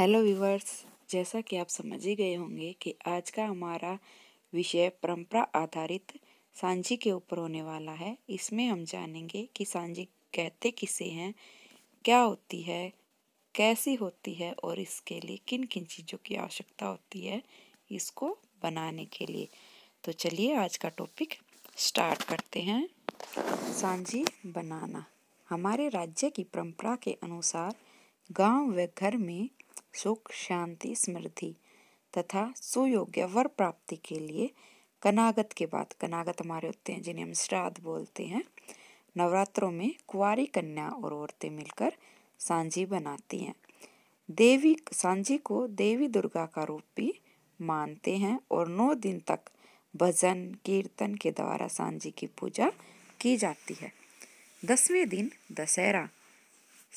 hello viewers जैसा कि आप समझ ही गए होंगे कि आज का हमारा विषय परंपरा आधारित सांझी के ऊपर होने वाला है इसमें हम जानेंगे कि सांझी कहते किसे हैं क्या होती है कैसी होती है और इसके लिए किन किन चीज़ों की आवश्यकता होती है इसको बनाने के लिए तो चलिए आज का टॉपिक स्टार्ट करते हैं सांझी बनाना हमारे राज्य की परंपरा के अनुसार गांव व घर में सुख शांति समृद्धि तथा सुयोग्य वर प्राप्ति के लिए कनागत के बाद कनागत हमारे होते हैं जिन्हें हम श्राद्ध बोलते हैं नवरात्रों में कुआरी कन्या और औरतें मिलकर सांझी बनाती हैं देवी सांझी को देवी दुर्गा का रूप भी मानते हैं और नौ दिन तक भजन कीर्तन के द्वारा सांझी की पूजा की जाती है दसवें दिन दशहरा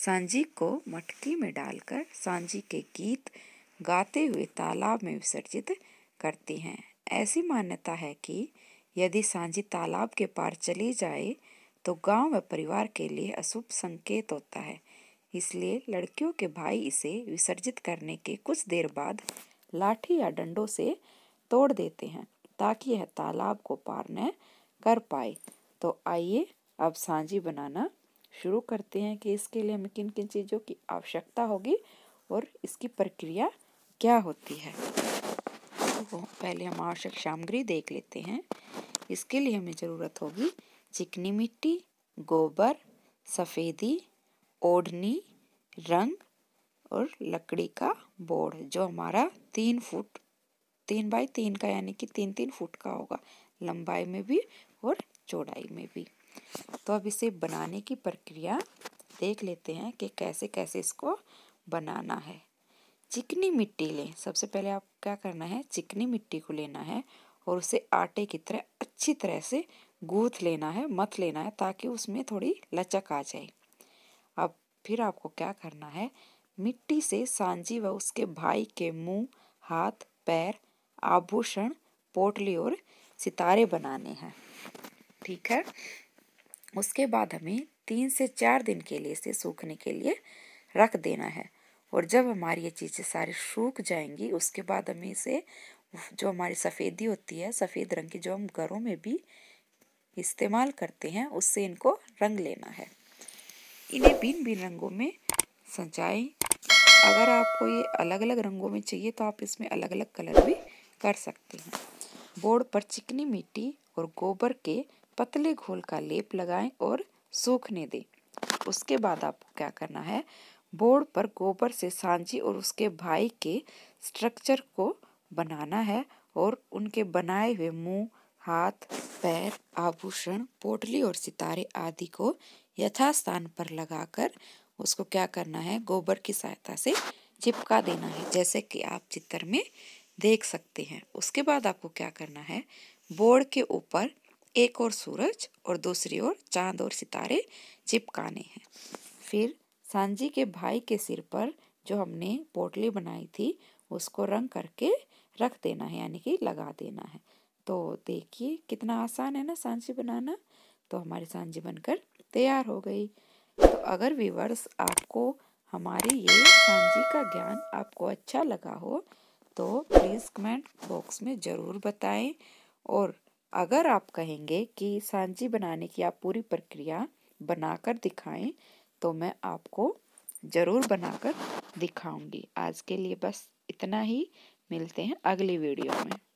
सांझी को मटकी में डालकर सांझी के गीत गाते हुए तालाब में विसर्जित करती हैं ऐसी मान्यता है कि यदि सांझी तालाब के पार चली जाए तो गांव व परिवार के लिए अशुभ संकेत होता है इसलिए लड़कियों के भाई इसे विसर्जित करने के कुछ देर बाद लाठी या डंडों से तोड़ देते हैं ताकि यह तालाब को पार न कर पाए तो आइए अब सांझी बनाना शुरू करते हैं कि इसके लिए हमें किन किन चीज़ों की आवश्यकता होगी और इसकी प्रक्रिया क्या होती है तो पहले हम आवश्यक सामग्री देख लेते हैं इसके लिए हमें ज़रूरत होगी चिकनी मिट्टी गोबर सफ़ेदी ओढ़नी रंग और लकड़ी का बोर्ड जो हमारा तीन फुट तीन बाई तीन का यानी कि तीन तीन फुट का होगा लंबाई में भी और चौड़ाई में भी तो अब इसे बनाने की प्रक्रिया देख लेते हैं कि कैसे कैसे इसको बनाना है चिकनी मिट्टी लें सबसे पहले आप क्या करना है चिकनी मिट्टी को लेना है और उसे आटे की तरह अच्छी तरह से गूथ लेना है मत लेना है ताकि उसमें थोड़ी लचक आ जाए अब फिर आपको क्या करना है मिट्टी से सांझी व उसके भाई के मुंह, हाथ पैर आभूषण पोटली और सितारे बनाने हैं ठीक है उसके बाद हमें तीन से चार दिन के लिए इसे सूखने के लिए रख देना है और जब हमारी ये चीज़ें सारी सूख जाएंगी उसके बाद हमें इसे जो हमारी सफ़ेदी होती है सफ़ेद रंग की जो हम घरों में भी इस्तेमाल करते हैं उससे इनको रंग लेना है इन्हें भिन्न भिन्न रंगों में सजाएं अगर आपको ये अलग अलग रंगों में चाहिए तो आप इसमें अलग अलग कलर भी कर सकते हैं बोर्ड पर चिकनी मिट्टी और गोबर के पतले घोल का लेप लगाएं और सूखने दें उसके बाद आपको क्या करना है बोर्ड पर गोबर से सांची और उसके भाई के स्ट्रक्चर को बनाना है और उनके बनाए हुए मुंह, हाथ पैर आभूषण पोटली और सितारे आदि को यथास्थान पर लगाकर उसको क्या करना है गोबर की सहायता से चिपका देना है जैसे कि आप चित्र में देख सकते हैं उसके बाद आपको क्या करना है बोर्ड के ऊपर एक और सूरज और दूसरी ओर चांद और सितारे चिपकाने हैं फिर सांझी के भाई के सिर पर जो हमने पोटली बनाई थी उसको रंग करके रख देना है यानी कि लगा देना है तो देखिए कितना आसान है ना सांझी बनाना तो हमारी सांझी बनकर तैयार हो गई तो अगर व्यूवर्स आपको हमारी ये सांझी का ज्ञान आपको अच्छा लगा हो तो प्लीज़ कमेंट बॉक्स में ज़रूर बताएं और अगर आप कहेंगे कि सांची बनाने की आप पूरी प्रक्रिया बनाकर दिखाएं तो मैं आपको ज़रूर बनाकर दिखाऊंगी आज के लिए बस इतना ही मिलते हैं अगली वीडियो में